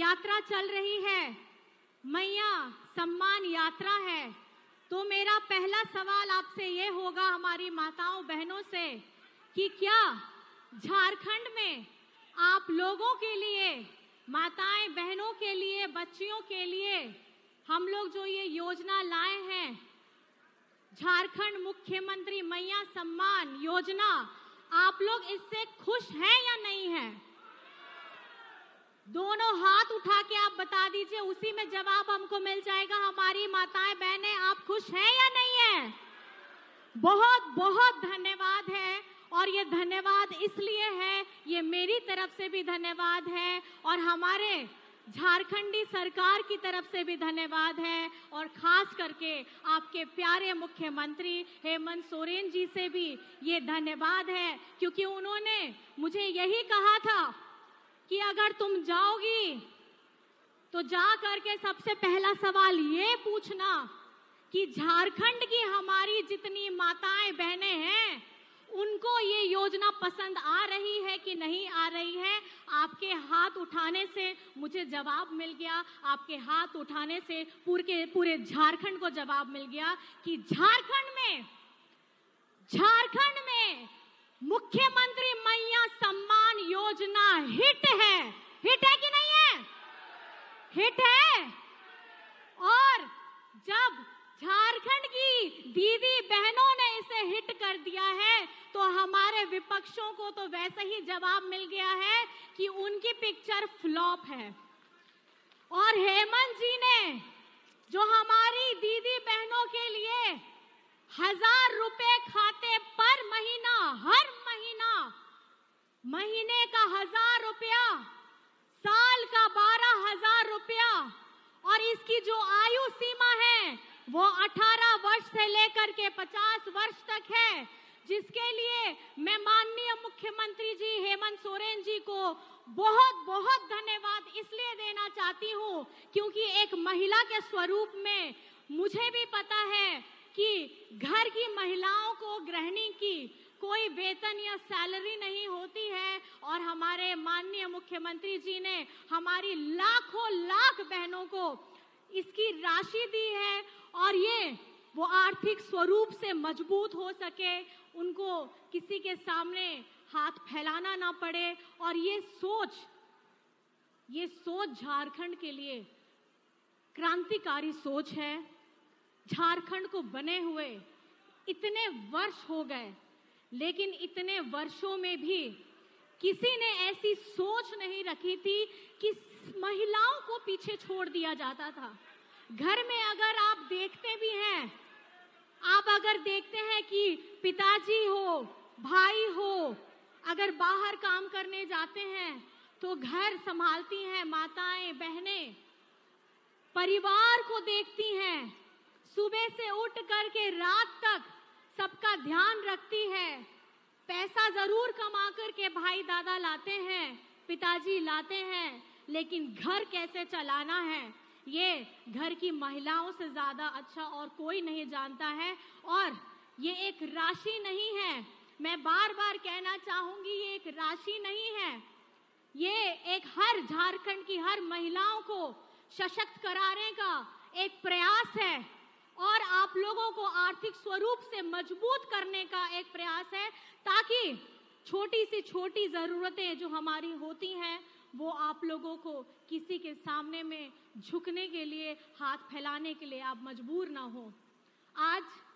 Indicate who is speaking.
Speaker 1: यात्रा चल रही है मैया सम्मान यात्रा है तो मेरा पहला सवाल आपसे ये होगा हमारी माताओं बहनों से कि क्या झारखंड में आप लोगों के लिए माताएं बहनों के लिए बच्चियों के लिए हम लोग जो ये योजना लाए हैं झारखंड मुख्यमंत्री मैया सम्मान योजना आप लोग इससे खुश हैं या नहीं हैं? दोनों हाथ उठा के आप बता दीजिए उसी में जवाब हमको मिल जाएगा हमारी माताएं बहनें आप खुश हैं या नहीं है बहुत बहुत धन्यवाद है और ये धन्यवाद इसलिए है ये मेरी तरफ से भी धन्यवाद है और हमारे झारखंडी सरकार की तरफ से भी धन्यवाद है और खास करके आपके प्यारे मुख्यमंत्री हेमंत सोरेन जी से भी ये धन्यवाद है क्योंकि उन्होंने मुझे यही कहा था कि अगर तुम जाओगी तो जा करके सबसे पहला सवाल ये पूछना कि झारखंड की हमारी जितनी माताएं बहनें हैं उनको ये योजना पसंद आ रही है कि नहीं आ रही है आपके हाथ उठाने से मुझे जवाब मिल गया आपके हाथ उठाने से पूरे पूरे झारखंड को जवाब मिल गया कि झारखंड में झारखंड में मुख्यमंत्री हाँ हिट है हिट है कि नहीं है हिट है और जब झारखंड की दीदी बहनों ने इसे हिट कर दिया है तो हमारे विपक्षों को तो वैसे ही जवाब मिल गया है कि उनकी पिक्चर फ्लॉप है और हेमंत जी ने जो हमारी दीदी बहनों के लिए हजार महीने का हजार रुपया साल का बारह हजार रुपया और इसकी जो आयु सीमा है वो अठारह वर्ष से लेकर के पचास वर्ष तक है जिसके लिए मैं माननीय मुख्यमंत्री जी हेमंत सोरेन जी को बहुत बहुत धन्यवाद इसलिए देना चाहती हूँ क्योंकि एक महिला के स्वरूप में मुझे भी पता है कि घर की महिलाओं को गृहिणी की कोई वेतन या सैलरी नहीं होती है और हमारे माननीय मुख्यमंत्री जी ने हमारी लाखों लाख बहनों को इसकी राशि दी है और ये वो आर्थिक स्वरूप से मजबूत हो सके उनको किसी के सामने हाथ फैलाना ना पड़े और ये सोच ये सोच झारखंड के लिए क्रांतिकारी सोच है झारखंड को बने हुए इतने वर्ष हो गए लेकिन इतने वर्षों में भी किसी ने ऐसी सोच नहीं रखी थी कि महिलाओं को पीछे छोड़ दिया जाता था घर में अगर आप देखते भी हैं आप अगर देखते हैं कि पिताजी हो भाई हो अगर बाहर काम करने जाते हैं तो घर संभालती हैं माताएं बहनें परिवार को देखती हैं सुबह से उठ करके रात तक सबका ध्यान रखती है पैसा जरूर कमा करके भाई दादा लाते हैं पिताजी लाते हैं लेकिन घर कैसे चलाना है ये घर की महिलाओं से ज्यादा अच्छा और कोई नहीं जानता है और ये एक राशि नहीं है मैं बार बार कहना चाहूंगी ये एक राशि नहीं है ये एक हर झारखंड की हर महिलाओं को सशक्त कराने का एक प्रयास है और आप लोगों को आर्थिक स्वरूप से मजबूत करने का एक प्रयास है ताकि छोटी से छोटी ज़रूरतें जो हमारी होती हैं वो आप लोगों को किसी के सामने में झुकने के लिए हाथ फैलाने के लिए आप मजबूर ना हो आज